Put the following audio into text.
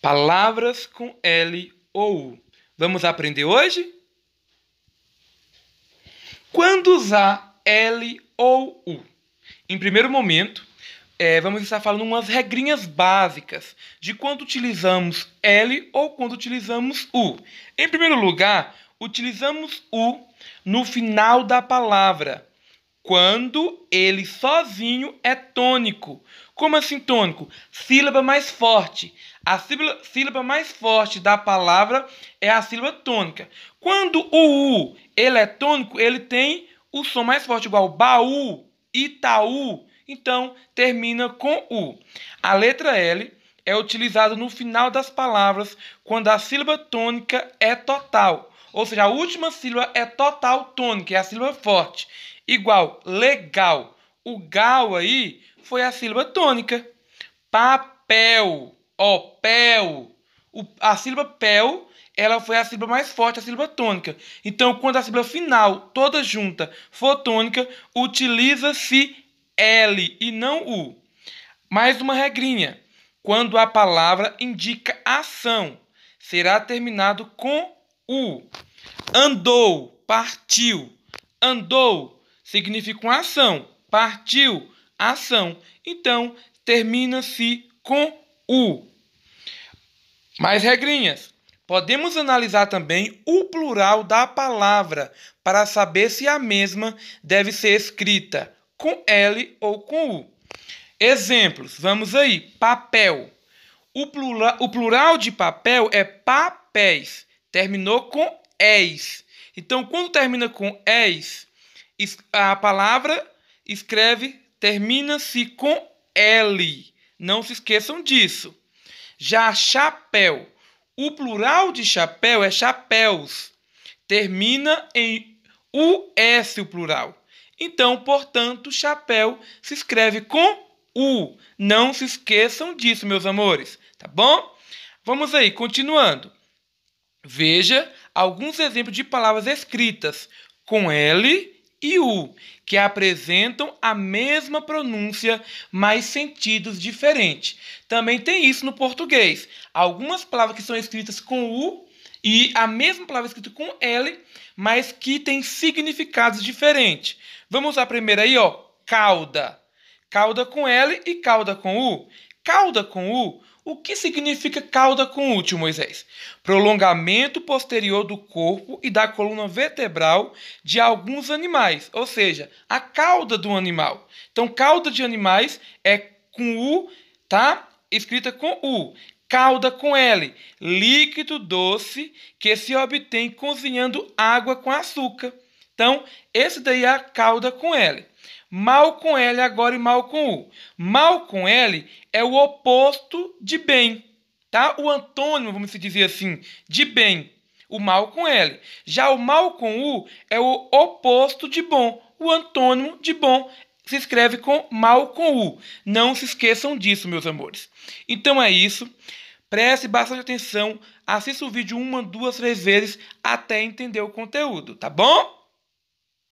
Palavras com L ou U. Vamos aprender hoje? Quando usar L ou U? Em primeiro momento, é, vamos estar falando umas regrinhas básicas de quando utilizamos L ou quando utilizamos U. Em primeiro lugar, utilizamos U no final da palavra quando ele sozinho é tônico. Como assim tônico? Sílaba mais forte. A sílaba, sílaba mais forte da palavra é a sílaba tônica. Quando o U ele é tônico, ele tem o som mais forte, igual baú, Itaú. Então, termina com U. A letra L é utilizada no final das palavras quando a sílaba tônica é total. Ou seja, a última sílaba é total tônica, é a sílaba forte igual legal. O gal aí foi a sílaba tônica. Papel, opel. O, a sílaba pel ela foi a sílaba mais forte, a sílaba tônica. Então, quando a sílaba final, toda junta, for tônica, utiliza-se L e não U. Mais uma regrinha. Quando a palavra indica ação, será terminado com U. Andou, partiu. Andou, significa uma ação. Partiu, ação. Então, termina-se com U. Mais regrinhas. Podemos analisar também o plural da palavra para saber se a mesma deve ser escrita com L ou com U. Exemplos, vamos aí. Papel. O plural, o plural de papel é papéis. Terminou com es. Então, quando termina com es, a palavra escreve termina-se com L. Não se esqueçam disso. Já chapéu, o plural de chapéu é chapéus. Termina em US o plural. Então, portanto, chapéu se escreve com U. Não se esqueçam disso, meus amores, tá bom? Vamos aí, continuando. Veja alguns exemplos de palavras escritas com L e U, que apresentam a mesma pronúncia, mas sentidos diferentes. Também tem isso no português. Algumas palavras que são escritas com U e a mesma palavra escrita com L, mas que tem significados diferentes. Vamos à primeira aí, ó, cauda. Cauda com L e cauda com U. Cauda com U o que significa cauda com útil, Moisés? Prolongamento posterior do corpo e da coluna vertebral de alguns animais, ou seja, a cauda do animal. Então, cauda de animais é com U, tá? Escrita com U. Cauda com L, líquido doce que se obtém cozinhando água com açúcar. Então, esse daí é a cauda com L. Mal com L agora e mal com U. Mal com L é o oposto de bem, tá? O antônimo, vamos dizer assim, de bem. O mal com L. Já o mal com U é o oposto de bom. O antônimo de bom se escreve com mal com U. Não se esqueçam disso, meus amores. Então é isso. Preste bastante atenção, assista o vídeo uma, duas, três vezes até entender o conteúdo, tá bom?